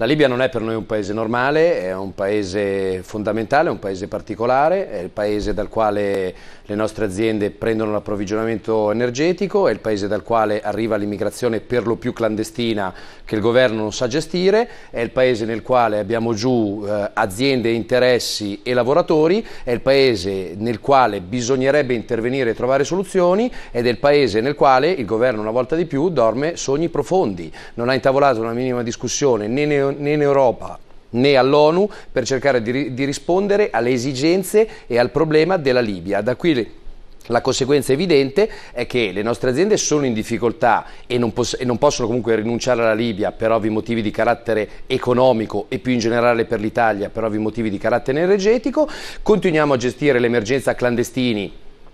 La Libia non è per noi un paese normale, è un paese fondamentale, è un paese particolare, è il paese dal quale le nostre aziende prendono l'approvvigionamento energetico, è il paese dal quale arriva l'immigrazione per lo più clandestina che il governo non sa gestire, è il paese nel quale abbiamo giù eh, aziende, interessi e lavoratori, è il paese nel quale bisognerebbe intervenire e trovare soluzioni ed è il paese nel quale il governo una volta di più dorme sogni profondi, non ha intavolato una minima discussione né ne né in Europa né all'ONU per cercare di, di rispondere alle esigenze e al problema della Libia. Da qui la conseguenza evidente è che le nostre aziende sono in difficoltà e non, e non, possono comunque rinunciare alla Libia per ovvi motivi di carattere economico e più in generale per l'Italia per ovvi motivi di carattere energetico. Continuiamo a gestire l'emergenza clandestini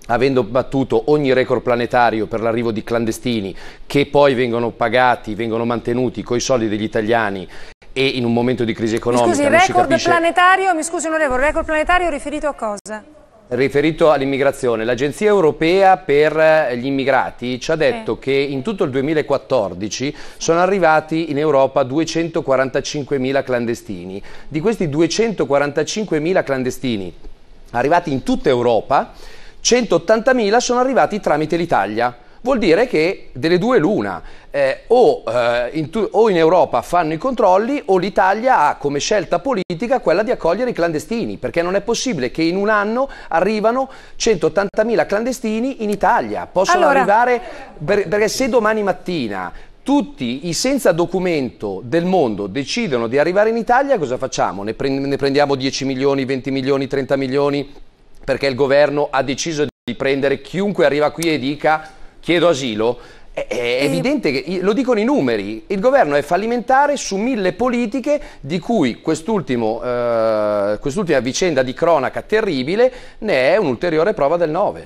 avendo battuto ogni record planetario per l'arrivo di clandestini che poi vengono pagati, vengono mantenuti coi soldi degli italiani e in un momento di crisi economica. Mi scusi, non record capisce... planetario, mi scusi onorevole, record planetario riferito a cosa? Riferito all'immigrazione, l'Agenzia Europea per gli Immigrati ci ha detto eh. che in tutto il 2014 sono arrivati in Europa 245.000 clandestini. Di questi 245.000 clandestini arrivati in tutta Europa, 180.000 sono arrivati tramite l'Italia vuol dire che delle due l'una, eh, o, eh, in tu- o, in Europa fanno i controlli o l'Italia ha come scelta politica quella di accogliere i clandestini, perché non è possibile che in un anno arrivano 180.000 clandestini in Italia, possono allora... arrivare per- perché se domani mattina tutti i senza documento del mondo decidono di arrivare in Italia, cosa facciamo? Ne, pre- ne prendiamo 10 milioni, 20 milioni, 30 milioni perché il governo ha deciso di prendere chiunque arriva qui e dica chiedo asilo, è evidente che, lo dicono i numeri, il governo è fallimentare su mille politiche di cui eh, quest'ultima eh, quest vicenda di cronaca terribile ne è un'ulteriore prova del 9.